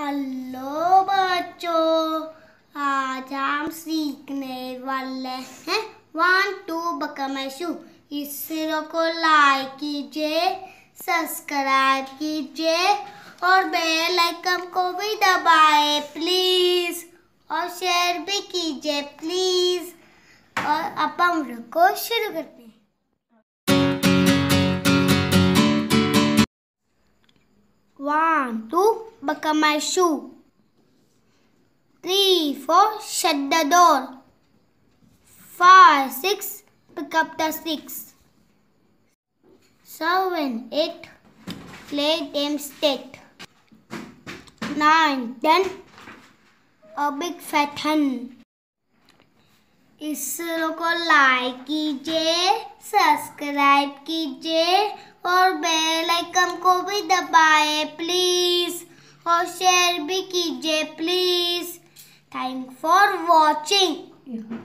Hello बच्चों आज हम सीखने वाले हैं वन टू बकम शू इस को लाइक कीजिए सब्सक्राइब कीजिए और बेल आइकन को भी दबाए प्लीज़ और शेयर भी कीजिए प्लीज़ और अब हम को शुरू करते हैं One, two. buckle my shoe. Three, four, shut the door. Five, six, pick up the sticks. Seven, eight, play them state. Nine, ten, a big fat hen. ISRO को लाइक कीजिए सब्सक्राइब कीजिए और बेल आइकन को भी दबाएं please और share भी कीजिए प्लीज़ थैंक फॉर वॉचिंग